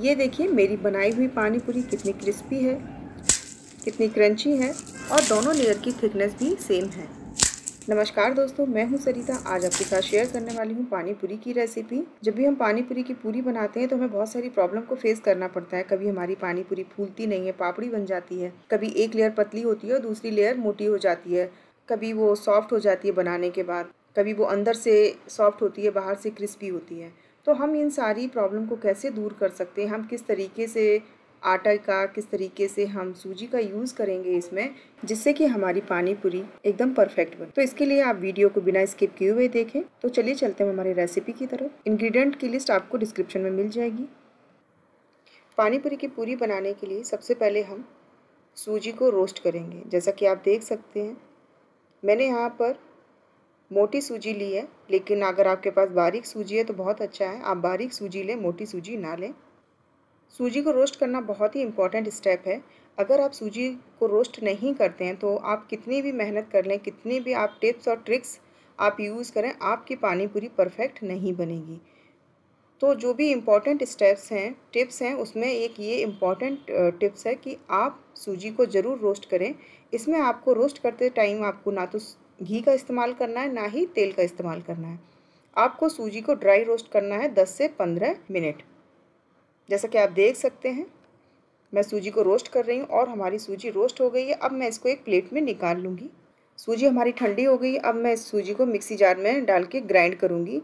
ये देखिए मेरी बनाई हुई पानी पूरी कितनी क्रिस्पी है कितनी क्रंची है और दोनों लेयर की थिकनेस भी सेम है नमस्कार दोस्तों मैं हूं सरिता आज आपके साथ शेयर करने वाली हूं पानी पूरी की रेसिपी जब भी हम पानी पूरी की पूरी बनाते हैं तो हमें बहुत सारी प्रॉब्लम को फेस करना पड़ता है कभी हमारी पानी पूरी फूलती नहीं है पापड़ी बन जाती है कभी एक लेयर पतली होती है और दूसरी लेयर मोटी हो जाती है कभी वो सॉफ्ट हो जाती है बनाने के बाद कभी वो अंदर से सॉफ्ट होती है बाहर से क्रिस्पी होती है तो हम इन सारी प्रॉब्लम को कैसे दूर कर सकते हैं हम किस तरीके से आटा का किस तरीके से हम सूजी का यूज़ करेंगे इसमें जिससे कि हमारी पानी पूरी एकदम परफेक्ट बने तो इसके लिए आप वीडियो को बिना स्किप किए हुए देखें तो चलिए चलते हैं हमारी रेसिपी की तरफ इंग्रेडिएंट की लिस्ट आपको डिस्क्रिप्शन में मिल जाएगी पानी पूरी की पूरी बनाने के लिए सबसे पहले हम सूजी को रोस्ट करेंगे जैसा कि आप देख सकते हैं मैंने यहाँ पर मोटी सूजी ली है लेकिन अगर आपके पास बारीक सूजी है तो बहुत अच्छा है आप बारीक सूजी लें मोटी सूजी ना लें सूजी को रोस्ट करना बहुत ही इम्पॉर्टेंट स्टेप है अगर आप सूजी को रोस्ट नहीं करते हैं तो आप कितनी भी मेहनत कर लें कितनी भी आप टिप्स और ट्रिक्स आप यूज़ करें आपकी पानी पूरी परफेक्ट नहीं बनेगी तो जो भी इम्पॉर्टेंट स्टेप्स हैं टिप्स हैं उसमें एक ये इम्पॉर्टेंट टिप्स है कि आप सूजी को ज़रूर रोस्ट करें इसमें आपको रोस्ट करते टाइम आपको ना तो घी का इस्तेमाल करना है ना ही तेल का इस्तेमाल करना है आपको सूजी को ड्राई रोस्ट करना है दस से पंद्रह मिनट जैसा कि आप देख सकते हैं मैं सूजी को रोस्ट कर रही हूँ और हमारी सूजी रोस्ट हो गई है अब मैं इसको एक प्लेट में निकाल लूँगी सूजी हमारी ठंडी हो गई अब मैं इस सूजी को मिक्सी जार में डाल के ग्राइंड करूँगी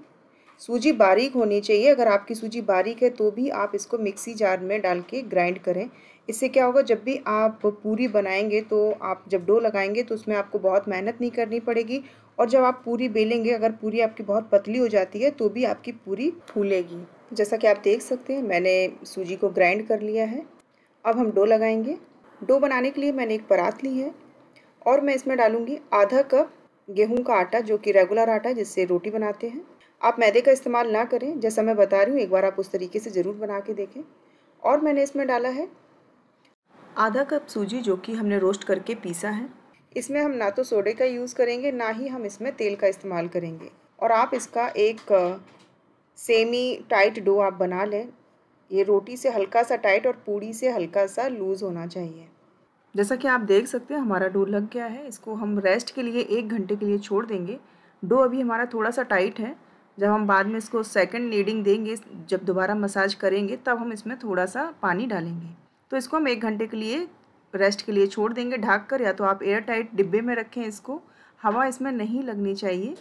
सूजी बारीक होनी चाहिए अगर आपकी सूजी बारीक है तो भी आप इसको मिक्सी जार में डाल के ग्राइंड करें इससे क्या होगा जब भी आप पूरी बनाएंगे तो आप जब डो लगाएंगे तो उसमें आपको बहुत मेहनत नहीं करनी पड़ेगी और जब आप पूरी बेलेंगे अगर पूरी आपकी बहुत पतली हो जाती है तो भी आपकी पूरी फूलेगी जैसा कि आप देख सकते हैं मैंने सूजी को ग्राइंड कर लिया है अब हम डो लगाएंगे डो बनाने के लिए मैंने एक परात ली है और मैं इसमें डालूँगी आधा कप गेहूं का आटा जो कि रेगुलर आटा है जिससे रोटी बनाते हैं आप मैदे का इस्तेमाल ना करें जैसा मैं बता रही हूँ एक बार आप उस तरीके से ज़रूर बना के देखें और मैंने इसमें डाला है आधा कप सूजी जो कि हमने रोस्ट करके पीसा है इसमें हम ना तो सोडे का यूज़ करेंगे ना ही हम इसमें तेल का इस्तेमाल करेंगे और आप इसका एक सेमी टाइट डो आप बना लें ये रोटी से हल्का सा टाइट और पूड़ी से हल्का सा लूज़ होना चाहिए जैसा कि आप देख सकते हैं हमारा डो लग गया है इसको हम रेस्ट के लिए एक घंटे के लिए छोड़ देंगे डो अभी हमारा थोड़ा सा टाइट है जब हम बाद में इसको सेकंड नीडिंग देंगे जब दोबारा मसाज करेंगे तब हम इसमें थोड़ा सा पानी डालेंगे तो इसको हम एक घंटे के लिए रेस्ट के लिए छोड़ देंगे ढाक कर या तो आप एयर टाइट डिब्बे में रखें इसको हवा इसमें नहीं लगनी चाहिए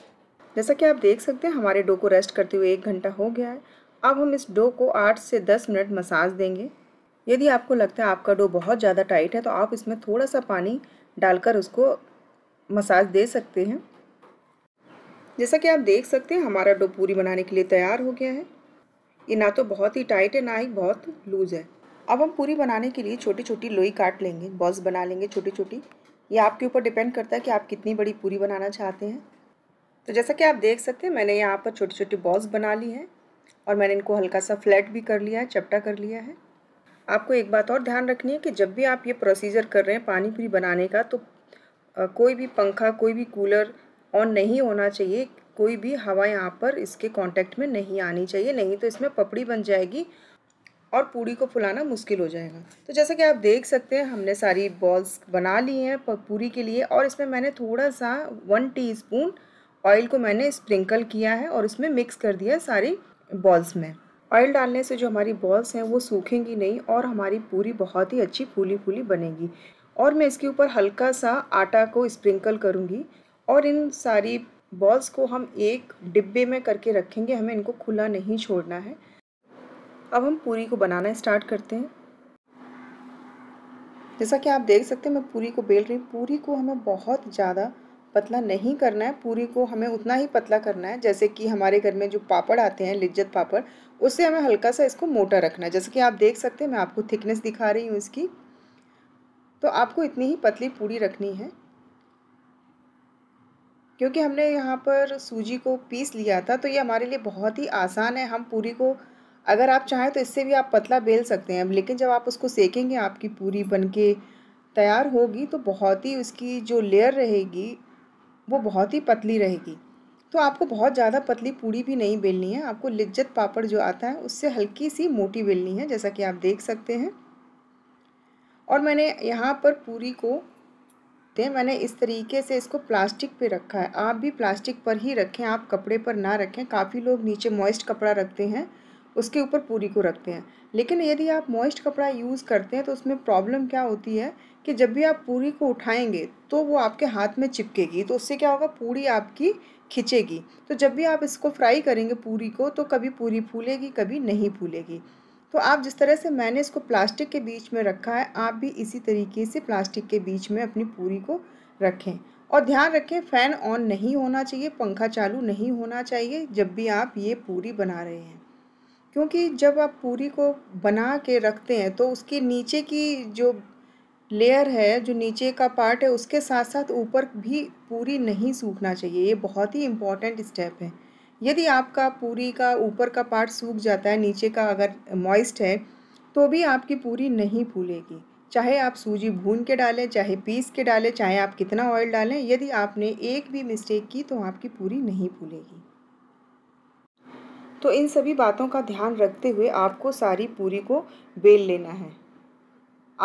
जैसा कि आप देख सकते हैं हमारे डो को रेस्ट करते हुए एक घंटा हो गया है अब हम इस डो को आठ से दस मिनट मसाज देंगे यदि आपको लगता है आपका डो बहुत ज़्यादा टाइट है तो आप इसमें थोड़ा सा पानी डालकर उसको मसाज दे सकते हैं जैसा कि आप देख सकते हैं हमारा डो पूरी बनाने के लिए तैयार हो गया है ये ना तो बहुत ही टाइट है ना ही बहुत लूज़ है अब हम पूरी बनाने के लिए छोटी छोटी लोई काट लेंगे बॉल्स बना लेंगे छोटी छोटी ये आपके ऊपर डिपेंड करता है कि आप कितनी बड़ी पूरी बनाना चाहते हैं तो जैसा कि आप देख सकते हैं मैंने यहाँ पर छोटी छोटी बॉल्स बना ली हैं और मैंने इनको हल्का सा फ्लैट भी कर लिया है चपटा कर लिया है आपको एक बात और ध्यान रखनी है कि जब भी आप ये प्रोसीजर कर रहे हैं पानी पूरी बनाने का तो कोई भी पंखा कोई भी कूलर ऑन नहीं होना चाहिए कोई भी हवा यहाँ पर इसके कांटेक्ट में नहीं आनी चाहिए नहीं तो इसमें पपड़ी बन जाएगी और पूरी को फुलाना मुश्किल हो जाएगा तो जैसा कि आप देख सकते हैं हमने सारी बॉल्स बना ली हैं पूरी के लिए और इसमें मैंने थोड़ा सा वन टीस्पून ऑयल को मैंने स्प्रिंकल किया है और इसमें मिक्स कर दिया सारी बॉल्स में ऑयल डालने से जो हमारी बॉल्स हैं वो सूखेंगी नहीं और हमारी पूरी बहुत ही अच्छी फूली फूली बनेगी और मैं इसके ऊपर हल्का सा आटा को स्प्रिंकल करूँगी और इन सारी बॉल्स को हम एक डिब्बे में करके रखेंगे हमें इनको खुला नहीं छोड़ना है अब हम पूरी को बनाना स्टार्ट करते हैं जैसा कि आप देख सकते हैं मैं पूरी को बेल रही हूँ पूरी को हमें बहुत ज़्यादा पतला नहीं करना है पूरी को हमें उतना ही पतला करना है जैसे कि हमारे घर में जो पापड़ आते हैं लिज्जत पापड़ उससे हमें हल्का सा इसको मोटा रखना है जैसे कि आप देख सकते हैं मैं आपको थिकनेस दिखा रही हूँ इसकी तो आपको इतनी ही पतली पूरी रखनी है क्योंकि हमने यहाँ पर सूजी को पीस लिया था तो ये हमारे लिए बहुत ही आसान है हम पूरी को अगर आप चाहें तो इससे भी आप पतला बेल सकते हैं लेकिन जब आप उसको सेकेंगे आपकी पूरी बन के तैयार होगी तो बहुत ही उसकी जो लेयर रहेगी वो बहुत ही पतली रहेगी तो आपको बहुत ज़्यादा पतली पूड़ी भी नहीं बेलनी है आपको लिज्जत पापड़ जो आता है उससे हल्की सी मोटी बेलनी है जैसा कि आप देख सकते हैं और मैंने यहाँ पर पूरी को दे मैंने इस तरीके से इसको प्लास्टिक पे रखा है आप भी प्लास्टिक पर ही रखें आप कपड़े पर ना रखें काफ़ी लोग नीचे मॉइस्ट कपड़ा रखते हैं उसके ऊपर पूरी को रखते हैं लेकिन यदि आप मॉइस्ट कपड़ा यूज़ करते हैं तो उसमें प्रॉब्लम क्या होती है कि जब भी आप पूरी को उठाएंगे तो वो आपके हाथ में चिपकेगी तो उससे क्या होगा पूरी आपकी खिंचेगी तो जब भी आप इसको फ्राई करेंगे पूरी को तो कभी पूरी फूलेगी कभी नहीं फूलेगी तो आप जिस तरह से मैंने इसको प्लास्टिक के बीच में रखा है आप भी इसी तरीके से प्लास्टिक के बीच में अपनी पूरी को रखें और ध्यान रखें फ़ैन ऑन नहीं होना चाहिए पंखा चालू नहीं होना चाहिए जब भी आप ये पूरी बना रहे हैं क्योंकि जब आप पूरी को बना के रखते हैं तो उसके नीचे की जो लेयर है जो नीचे का पार्ट है उसके साथ साथ ऊपर भी पूरी नहीं सूखना चाहिए ये बहुत ही इम्पॉर्टेंट स्टेप है यदि आपका पूरी का ऊपर का पार्ट सूख जाता है नीचे का अगर मॉइस्ट है तो भी आपकी पूरी नहीं फूलेगी चाहे आप सूजी भून के डालें चाहे पीस के डालें चाहे आप कितना ऑयल डालें यदि आपने एक भी मिस्टेक की तो आपकी पूरी नहीं फूलेगी तो इन सभी बातों का ध्यान रखते हुए आपको सारी पूरी को बेल लेना है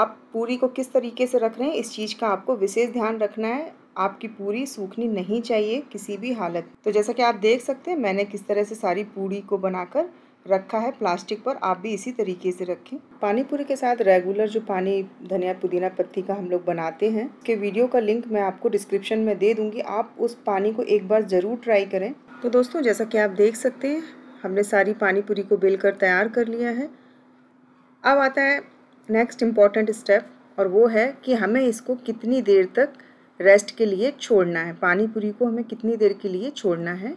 आप पूरी को किस तरीके से रख रहे हैं इस चीज़ का आपको विशेष ध्यान रखना है आपकी पूरी सूखनी नहीं चाहिए किसी भी हालत तो जैसा कि आप देख सकते हैं मैंने किस तरह से सारी पूरी को बनाकर रखा है प्लास्टिक पर आप भी इसी तरीके से रखें पानी पूरी के साथ रेगुलर जो पानी धनिया पुदीना पत्ती का हम लोग बनाते हैं के वीडियो का लिंक मैं आपको डिस्क्रिप्शन में दे दूंगी आप उस पानी को एक बार ज़रूर ट्राई करें तो दोस्तों जैसा कि आप देख सकते हैं हमने सारी पानी पूरी को बेल कर तैयार कर लिया है अब आता है नेक्स्ट इम्पॉर्टेंट स्टेप और वो है कि हमें इसको कितनी देर तक रेस्ट के लिए छोड़ना है पानी पूरी को हमें कितनी देर के लिए छोड़ना है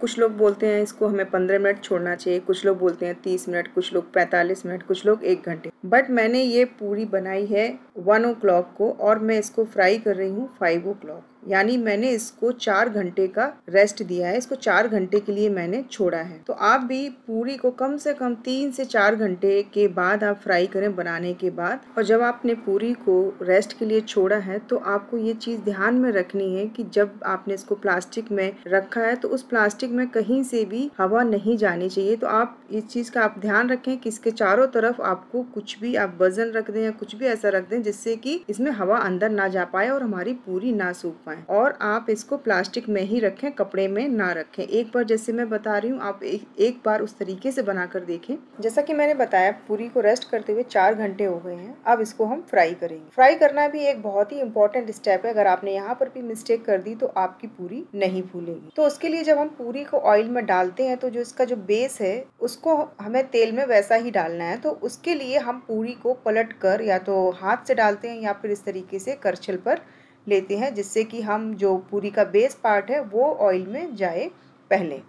कुछ लोग बोलते हैं इसको हमें पंद्रह मिनट छोड़ना चाहिए कुछ लोग बोलते हैं तीस मिनट कुछ लोग पैंतालीस मिनट कुछ लोग एक घंटे बट मैंने ये पूरी बनाई है वन ओ क्लॉक को और मैं इसको फ्राई कर रही हूँ फाइव ओ क्लॉक यानी मैंने इसको चार घंटे का रेस्ट दिया है इसको चार घंटे के लिए मैंने छोड़ा है तो आप भी पूरी को कम से कम तीन से चार घंटे के बाद आप फ्राई करें बनाने के बाद और जब आपने पूरी को रेस्ट के लिए छोड़ा है तो आपको ये चीज़ ध्यान में रखनी है कि जब आपने इसको प्लास्टिक में रखा है तो उस प्लास्टिक में कहीं से भी हवा नहीं जानी चाहिए तो आप इस चीज़ का आप ध्यान रखें कि इसके चारों तरफ आपको कुछ भी आप वजन रख दें या कुछ भी ऐसा रख दें जिससे कि इसमें हवा अंदर ना जा पाए और हमारी पूरी ना सूख पाए पाएँ और आप इसको प्लास्टिक में ही रखें कपड़े में ना रखें एक बार जैसे मैं बता रही हूँ आप एक, एक बार उस तरीके से बना कर देखें जैसा कि मैंने बताया पूरी को रेस्ट करते हुए चार घंटे हो गए हैं अब इसको हम फ्राई करेंगे फ्राई करना भी एक बहुत ही इंपॉर्टेंट स्टेप है अगर आपने यहाँ पर भी मिस्टेक कर दी तो आपकी पूरी नहीं फूलेगी तो उसके लिए जब हम पूरी को ऑयल में डालते हैं तो जो इसका जो बेस है उसको हमें तेल में वैसा ही डालना है तो उसके लिए हम पूरी को पलट कर या तो हाथ से डालते हैं या फिर इस तरीके से करछल पर लेते हैं जिससे कि हम जो पूरी का बेस पार्ट है वो ऑयल में जाए पहले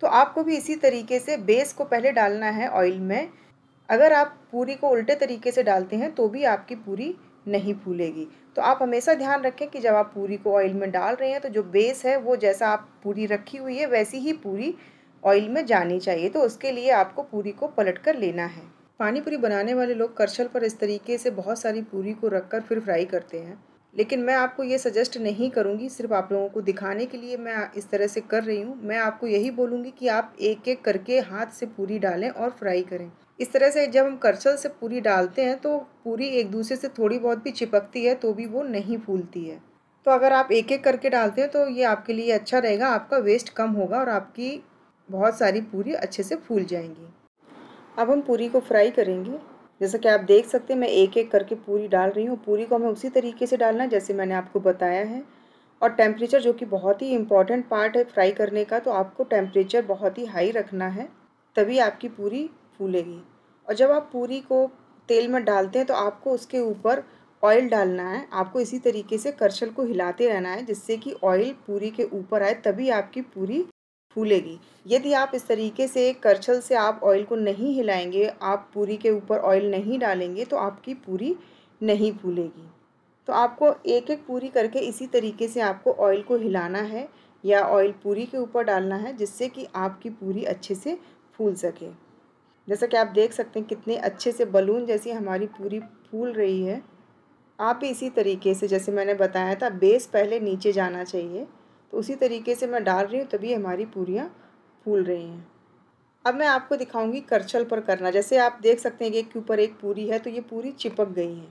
तो आपको भी इसी तरीके से बेस को पहले डालना है ऑयल में अगर आप पूरी को उल्टे तरीके से डालते हैं तो भी आपकी पूरी नहीं फूलेगी तो आप हमेशा ध्यान रखें कि जब आप पूरी को ऑयल में डाल रहे हैं तो जो बेस है वो जैसा आप पूरी रखी हुई है वैसी ही पूरी ऑयल में जानी चाहिए तो उसके लिए आपको पूरी को पलट कर लेना है पानी पूरी बनाने वाले लोग करछल पर इस तरीके से बहुत सारी पूरी को रख कर फिर फ्राई करते हैं लेकिन मैं आपको ये सजेस्ट नहीं करूँगी सिर्फ आप लोगों को दिखाने के लिए मैं इस तरह से कर रही हूँ मैं आपको यही बोलूँगी कि आप एक एक करके हाथ से पूरी डालें और फ्राई करें इस तरह से जब हम करछल से पूरी डालते हैं तो पूरी एक दूसरे से थोड़ी बहुत भी चिपकती है तो भी वो नहीं फूलती है तो अगर आप एक एक करके डालते हैं तो ये आपके लिए अच्छा रहेगा आपका वेस्ट कम होगा और आपकी बहुत सारी पूरी अच्छे से फूल जाएंगी अब हम पूरी को फ्राई करेंगे जैसा कि आप देख सकते हैं मैं एक एक करके पूरी डाल रही हूँ पूरी को हमें उसी तरीके से डालना है जैसे मैंने आपको बताया है और टेम्परेचर जो कि बहुत ही इम्पॉर्टेंट पार्ट है फ्राई करने का तो आपको टेम्परेचर बहुत ही हाई रखना है तभी आपकी पूरी फूलेगी और जब आप पूरी को तेल में डालते हैं तो आपको उसके ऊपर ऑयल डालना है आपको इसी तरीके से करछल को हिलाते रहना है जिससे कि ऑयल पूरी के ऊपर आए तभी आपकी पूरी फूलेगी यदि आप इस तरीके से करछल से आप ऑयल को नहीं हिलाएंगे आप पूरी के ऊपर ऑयल नहीं डालेंगे तो आपकी पूरी नहीं फूलेगी तो आपको एक एक पूरी करके इसी तरीके से आपको ऑयल को हिलाना है या ऑयल पूरी के ऊपर डालना है जिससे कि आपकी पूरी अच्छे से फूल सके जैसा कि आप देख सकते हैं कितने अच्छे से बलून जैसी हमारी पूरी फूल रही है आप इसी तरीके से जैसे मैंने बताया था बेस पहले नीचे जाना चाहिए तो उसी तरीके से मैं डाल रही हूँ तभी हमारी पूरियाँ फूल रही हैं अब मैं आपको दिखाऊंगी करछल पर करना जैसे आप देख सकते हैं कि एक के ऊपर एक पूरी है तो ये पूरी चिपक गई है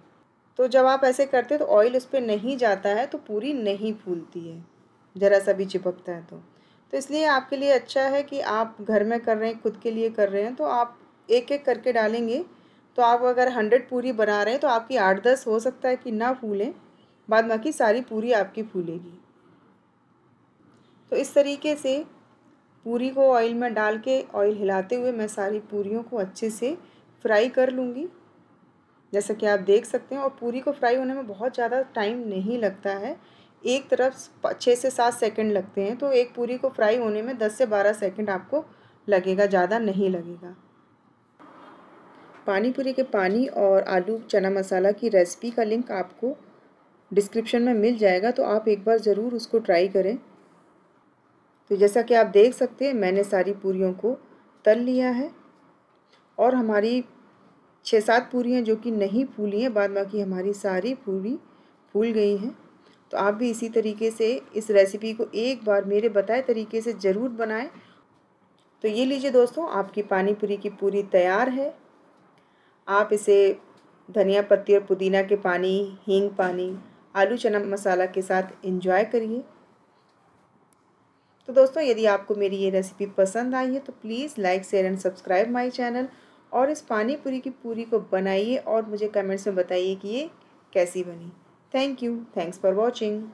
तो जब आप ऐसे करते हैं तो ऑयल उस पर नहीं जाता है तो पूरी नहीं फूलती है ज़रा सा भी चिपकता है तो तो इसलिए आपके लिए अच्छा है कि आप घर में कर रहे हैं खुद के लिए कर रहे हैं तो आप एक एक करके डालेंगे तो आप अगर हंड्रेड पूरी बना रहे हैं तो आपकी आठ दस हो सकता है कि ना फूलें बाद बाकी सारी पूरी आपकी फूलेगी तो इस तरीके से पूरी को ऑयल में डाल के ऑयल हिलाते हुए मैं सारी पूरियों को अच्छे से फ्राई कर लूँगी जैसा कि आप देख सकते हैं और पूरी को फ्राई होने में बहुत ज़्यादा टाइम नहीं लगता है एक तरफ छः से सात सेकंड लगते हैं तो एक पूरी को फ्राई होने में दस से बारह सेकंड आपको लगेगा ज़्यादा नहीं लगेगा पानी पूरी के पानी और आलू चना मसाला की रेसिपी का लिंक आपको डिस्क्रिप्शन में मिल जाएगा तो आप एक बार ज़रूर उसको ट्राई करें तो जैसा कि आप देख सकते हैं मैंने सारी पूरियों को तल लिया है और हमारी छः सात पूरियाँ जो कि नहीं फूली हैं बाद बाकी हमारी सारी पूरी फूल गई हैं तो आप भी इसी तरीके से इस रेसिपी को एक बार मेरे बताए तरीके से ज़रूर बनाएं तो ये लीजिए दोस्तों आपकी पानी पूरी की पूरी तैयार है आप इसे धनिया पत्ती और पुदीना के पानी हींग पानी आलू चना मसाला के साथ इंजॉय करिए तो दोस्तों यदि आपको मेरी ये रेसिपी पसंद आई है तो please like share and subscribe my channel और इस पानी पूरी की पूरी को बनाइए और मुझे कमेंट्स में बताइए कि ये कैसी बनी thank you thanks for watching